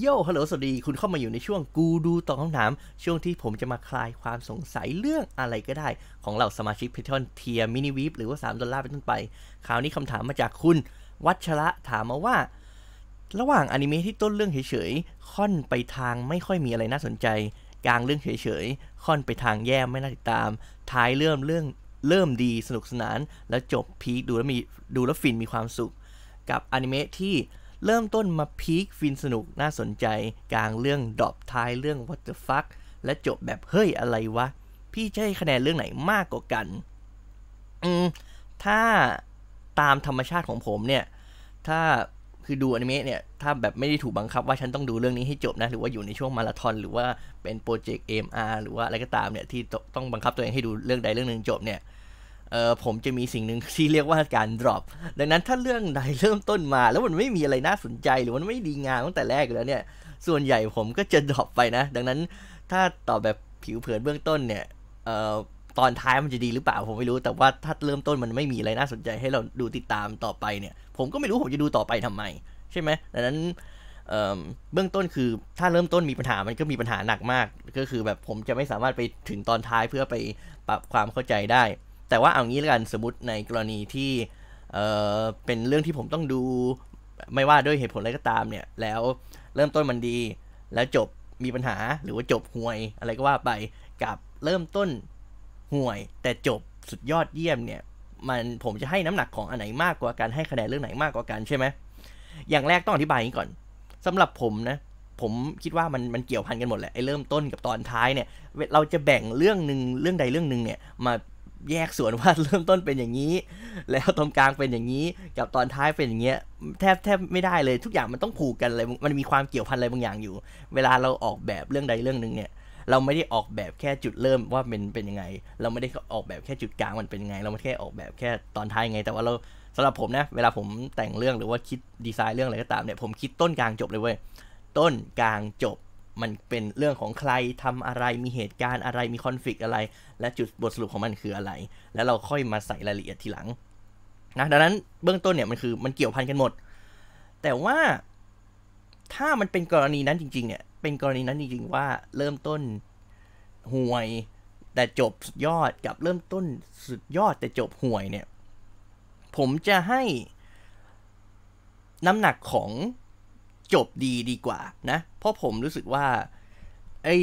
โย่ฮัลโหลสวัสดี คุณเข้ามาอยู่ในช่วงกูดูตอบคำถาม ช่วงที่ผมจะมาคลายความสงสัยเรื่องอะไรก็ได้ ของเหล่าสมาชิกเพท r อนเทียมินิวีฟหรือว่า3ดอลลาร์เป็นต้นไป คราวนี้คำถามมาจากคุณวัชระถามมาว่า ระหว่างอนิเมะที่ต้นเรื่องเฉยๆ ค่อนไปทางไม่ค่อยมีอะไรน่าสนใจกลางเรื่องเฉยๆ ค่อนไปทางแย่ไม่น่าติดตาม ท้ายเริ่มเรื่องเริ่มดีสนุกสนาน แล้วจบพีคดูแล้วมีดูแล้วฟินมีความสุข กับอนิเมะที่เริ่มต้นมาพีคฟินสนุกน่าสนใจกลางเรื่องดรอปท้าย เรื่อง what the fuck และจบแบบ เฮ้ยอะไรวะ พี่จะให้คะแนนเรื่องไหนมากกว่ากันอืมถ้าตามธรรมชาติของผมเนี่ย ถ้าคือดูอนิเมะเนี่ย ถ้าแบบไม่ได้ถูกบังคับว่าฉันต้องดูเรื่องนี้ให้จบนะ หรือว่าอยู่ในช่วงมาราธอนหรือว่าเป็นโปรเจกต์ MR หรือว่าอะไรก็ตามเนี่ยที่ต้องบังคับตัวเองให้ดูเรื่องใดเรื่องหนึ่งจบเนี่ยเออผมจะมีสิ่งหนึ่งที่เรียกว่าการ drop ดังนั้นถ้าเรื่องใดเริ่มต้นมาแล้วมันไม่มีอะไรน่าสนใจ หรือมันไม่ดีงามตั้งแต่แรกแล้วเนี่ย ส่วนใหญ่ผมก็จะ drop ไปนะ ดังนั้นถ้าตอบแบบผิวเผินเบื้องต้นเนี่ยเออตอนท้ายมันจะดีหรือเปล่าผมไม่รู้ แต่ว่าถ้าเริ่มต้นมันไม่มีอะไรน่าสนใจให้เราดูติดตามต่อไปเนี่ย ผมก็ไม่รู้ผมจะดูต่อไปทำไมใช่ไหมดังนั้นเบื้องต้นคือถ้าเริ่มต้นมีปัญหามันก็มีปัญหาหนักมาก ก็คือแบบผมจะไม่สามารถไปถึงตอนท้ายเพื่อไปปรับความเข้าใจได้แต่ว่าเอางี้ละกันสมมติในกรณีที่เออเป็นเรื่องที่ผมต้องดูไม่ว่าด้วยเหตุผลอะไรก็ตามเนี่ย แล้วเริ่มต้นมันดีแล้วจบมีปัญหาหรือว่าจบห่วยอะไรก็ว่าไป กับเริ่มต้นห่วย แต่จบสุดยอดเยี่ยมเนี่ย มันผมจะให้น้ำหนักของอันไหนมากกว่าการให้คะแนนเรื่องไหนมากกว่ากันใช่ไหมอย่างแรกต้องอธิบายนี้ก่อน สำหรับผมนะผมคิดว่ามันมันเกี่ยวพันกันหมดแหละไอ้เริ่มต้นกับตอนท้ายเนี่ยเราจะแบ่งเรื่องหนึ่งเรื่องใดเรื่องหนึ่งเนี่ยมาแยกส่วนว่าเริ่มต้นเป็นอย่างนี้ แล้วตรงกลางเป็นอย่างนี้ กับตอนท้ายเป็นอย่างเงี้ยแทบแทบไม่ได้เลยทุกอย่างมันต้องผูกกันเลยมันมีความเกี่ยวพันอะไรบางอย่างอยู่ เวลาเราออกแบบเรื่องใดเรื่องหนึ่งเนี่ย เราไม่ได้ออกแบบแค่จุดเริ่มว่า เป็นเป็นยังไง เราไม่ได้ออกแบบแค่จุดกลางมันเป็นยังไง เราไม่แค่ออกแบบแค่ตอนท้ายไงแต่ว่าเราสำหรับผมนะเวลาผมแต่งเรื่องหรือว่าคิดดีไซน์เรื่องอะไรก็ตามเนี่ยผมคิดต้นกลางจบเลยเว้ยต้นกลางจบมันเป็นเรื่องของใครทำอะไรมีเหตุการณ์อะไรมีคอนฟ lict อะไร และจุดบทสรุปของมันคืออะไร แล้วเราค่อยมาใส่รายละเอียดทีหลังนะดังนั้นเบื้องต้นเนี่ย มันคือมันเกี่ยวพันกันหมด แต่ว่าถ้ามันเป็นกรณีนั้นจริงๆเนี่ย เป็นกรณีนั้นจริง ๆ ว่าเริ่มต้นห่วยแต่จบยอดกับเริ่มต้นสุดยอดแต่จบห่วยเนี่ยผมจะให้น้ำหนักของจบดีดีกว่านะ เพราะผมรู้สึกว่าไอ้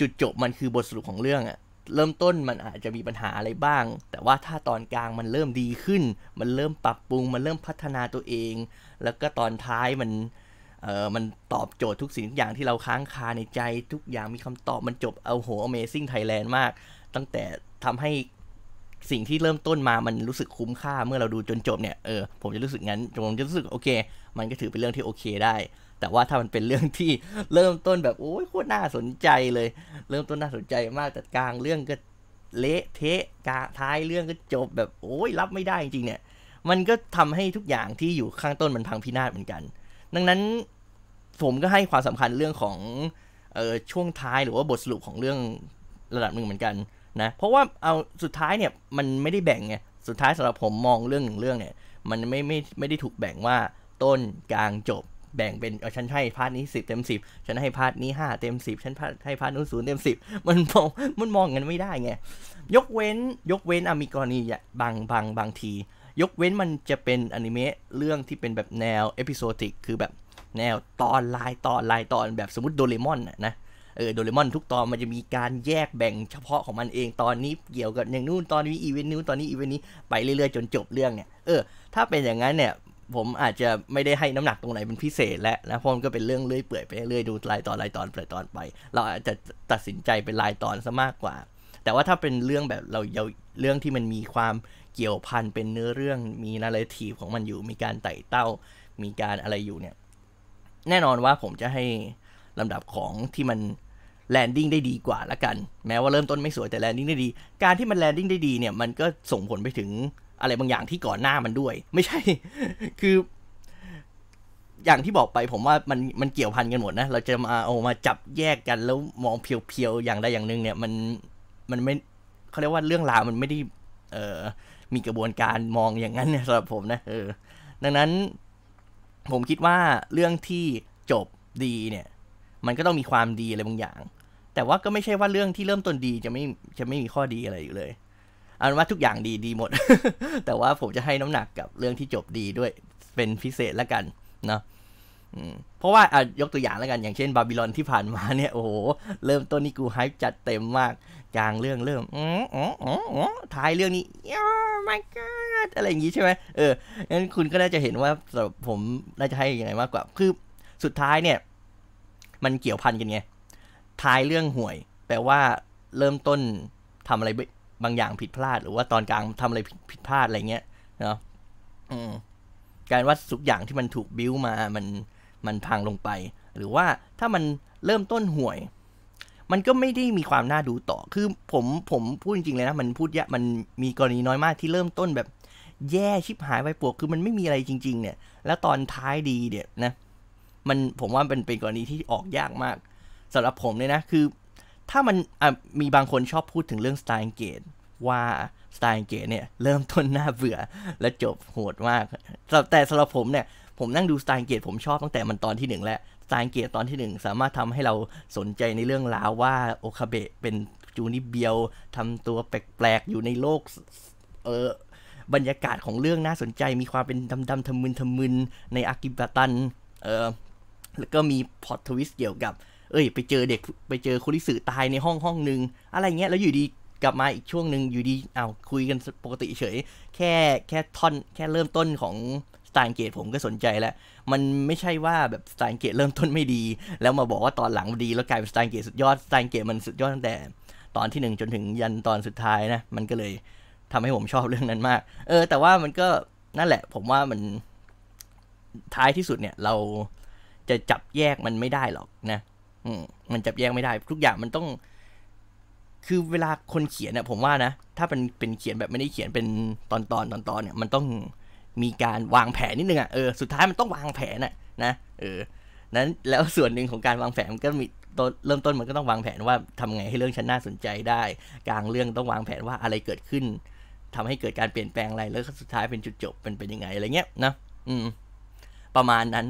จุดจบมันคือบทสรุปของเรื่องอะเริ่มต้นมันอาจจะมีปัญหาอะไรบ้าง แต่ว่าถ้าตอนกลางมันเริ่มดีขึ้น มันเริ่มปรับปรุง มันเริ่มพัฒนาตัวเอง แล้วก็ตอนท้ายมันเออมันตอบโจทย์ทุกสิ่งทุกอย่างที่เราค้างคาในใจ ทุกอย่างมีคำตอบ มันจบเอาโห Amazing Thailand มาก ตั้งแต่ทำให้สิ่งที่เริ่มต้นมามันรู้สึกคุ้มค่าเมื่อเราดูจนจบเนี่ย เออ ผมจะรู้สึกงั้นผมจะรู้สึกโอเค มันก็ถือเป็นเรื่องที่โอเคได้แต่ว่าถ้ามันเป็นเรื่องที่เริ่มต้นแบบ โอ้ยโคตรน่าสนใจเลย เริ่มต้นน่าสนใจมากแต่กลางเรื่องก็เละเทะกาท้ายเรื่องก็จบแบบโอ้ยรับไม่ได้จริงเนี่ยมันก็ทำให้ทุกอย่างที่อยู่ข้างต้นมันพังพินาศเหมือนกัน ดังนั้นผมก็ให้ความสำคัญเรื่องของเออช่วงท้ายหรือว่าบทสรุปของเรื่องระดับหนึ่งเหมือนกันนะเพราะว่าเอาสุดท้ายเนี่ยมันไม่ได้แบ่งไงสุดท้ายสำหรับผมมองเรื่องหนึ่งเรื่องเนี่ยมันไม่ไม่ไม่ได้ถูกแบ่งว่าต้นกลางจบแบ่งเป็นฉันให้พาร์ทนี้สิบเต็มสิบฉันให้พาร์ทนี้ห้าเต็มสิบฉันให้พาร์ทนู้นศูนย์เต็มสิบมันมองมันมองกันไม่ได้ไงยกเว้นยกเว้นอามีกรณีบางบางบางที ยกเว้นมันจะเป็นอนิเมะเรื่องที่เป็นแบบแนวเอพิโซดิกคือแบบแนวตอนลายตอนลายตอนแบบสมมติโดเรมอนนะเออโดเรมอนทุกตอนมันจะมีการแยกแบ่งเฉพาะของมันเองตอนนี้เกี่ยวกับอย่างนู้นตอนนี้อีเวนต์นู้นตอนนี้อีเวนต์นี้ไปเรื่อยๆจนจบเรื่องเนี่ยเออถ้าเป็นอย่างนั้นเนี่ยผมอาจจะไม่ได้ให้น้ำหนักตรงไหนเป็นพิเศษแล้วนะ เพราะมันก็เป็นเรื่องเลื่อยเปื่อยไปเรื่อยดูรายตอนรายตอนรายตอนไป เราอาจจะตัดสินใจเป็นรายตอนซะมากกว่า แต่ว่าถ้าเป็นเรื่องแบบเราเรื่องที่มันมีความเกี่ยวพันเป็นเนื้อเรื่อง มีนาเรทีฟของมันอยู่ มีการไต่เต้า มีการอะไรอยู่เนี่ยแน่นอนว่าผมจะให้ลำดับของที่มันแลนดิ้งได้ดีกว่าละกันแม้ว่าเริ่มต้นไม่สวยแต่แลนดิ้งได้ดีการที่มันแลนดิ้งได้ดีเนี่ย มันก็ส่งผลไปถึงอะไรบางอย่างที่ก่อนหน้ามันด้วย ไม่ใช่ คือ อย่างที่บอกไปผมว่ามันมันเกี่ยวพันกันหมดนะ เราจะมาเอามาจับแยกกันแล้วมองเพียวๆอย่างใดอย่างหนึ่ง เนี่ยมันมันไม่เขาเรียกว่าเรื่องราวมันไม่ได้เออมีกระบวนการมองอย่างนั้นนสำหรับผมนะเออดังนั้น ผมคิดว่าเรื่องที่จบดีเนี่ย มันก็ต้องมีความดีอะไรบางอย่าง แต่ว่าก็ไม่ใช่ว่าเรื่องที่เริ่มต้นดีจะไม่จะไม่มีข้อดีอะไรอยู่เลยอันว่าทุกอย่างดีดีหมด แต่ว่าผมจะให้น้ำหนักกับเรื่องที่จบดีด้วย เป็นพิเศษละกันเนาะเพราะว่าอ่ะยกตัวอย่างแล้วกันอย่างเช่น บาบิลอนที่ผ่านมาเนี่ยโอ้โหเริ่มต้นนี่กูไฮป์จัดเต็มมากกลางเรื่องเริ่มอ๋ออ๋ออ๋อท้ายเรื่องนี้ oh my god อะไรอย่างงี้ใช่ไหมเอองั้นคุณก็น่าจะเห็นว่าสำหรับผมน่าจะให้ยังไงมากกว่า คือสุดท้ายเนี่ย มันเกี่ยวพันกันไงท้ายเรื่องห่วยแปลว่าเริ่มต้นทำอะไรบางอย่างผิดพลาดหรือว่าตอนกลางทำอะไรผิดพลาดอะไรเงี้ยเนาะการว่าสุกอย่างที่มันถูกบิ้วมามันมันพังลงไป หรือว่าถ้ามันเริ่มต้นห่วย มันก็ไม่ได้มีความน่าดูต่อคือผมผมพูดจริงๆเลยนะมันพูดยะมันมีกรณีน้อยมากที่เริ่มต้นแบบ แย่ชิบหายไปปวกคือมันไม่มีอะไรจริงๆเนี่ย แล้วตอนท้ายดีเนี่ยนะมันผมว่าเป็นเป็นกรณีที่ออกยากมาก สำหรับผมเลยนะคือถ้ามันมีบางคนชอบพูดถึงเรื่องสไตล์เกตว่าสไตล์เกตเนี่ย เริ่มต้นน่าเบื่อและจบโหดมากแต่สำหรับผมเนี่ย ผมนั่งดูสไตล์เกตผมชอบตั้งแต่มันตอนที่หนึ่งแล้วสไตล์เกตตอนที่หนึ่งสามารถทำให้เราสนใจในเรื่องราวว่า โอคาเบะเป็นจูนิเบียว ทำตัวแปลกๆ อยู่ในโลก เออบรรยากาศของเรื่องน่าสนใจมีความเป็นดำๆทะมึนทะมึนในอากิบะตันเออแล้วก็มีพอตทวิสเกี่ยวกับเอ้ยไปเจอ เด็กไปเจอคุริสึตายในห้องห้องหนึ่งอะไรเงี้ยแล้วอยู่ดีกลับมาอีกช่วงหนึ่งอยู่ดีอาวคุยกันปกติเฉย แค่แค่ท่อนแค่เริ่มต้นของสไตล์เกตผมก็สนใจแล้วมันไม่ใช่ว่าแบบสไตล์เกต เริ่มต้นไม่ดี แล้วมาบอกว่าตอนหลังดีแล้วกลายเป็นสไตล์เกตสุดยอดสไตล์เกตมันสุดยอดตั้งแต่ ตอนที่1จนถึงยันตอนสุดท้ายนะ มันก็เลยทำให้ผมชอบเรื่องนั้นมาก เออ แต่ว่ามันก็นั่นแหละผมว่ามันท้ายที่สุดเนี่ยเราจะจับแยกมันไม่ได้หรอกนะมันจับแยกไม่ได้ทุกอย่างมันต้อง คือเวลาคนเขียนเนี่ยผมว่านะ ถ้าเป็นเป็นเขียนแบบไม่ได้เขียนเป็นตอนตอนตอนตอนเนี่ย มันต้องมีการวางแผนนิดนึงอะ่ะเออสุดท้ายมันต้องวางแผนอ่ะนะเออ นั้นแล้วส่วนหนึ่งของการวางแผนมันก็มีตเริ่มต้นมันก็ต้องวางแผนว่าทำไงให้เรื่องชั้นน่าสนใจได้ กลางเรื่องต้องวางแผนว่าอะไรเกิดขึ้น ทำให้เกิดการเปลี่ยนแปลงอะไร แล้วสุดท้ายเป็นจุดจบเป็นเป็นยังไงอะไร เงี้ยนะอืม ประมาณนั้น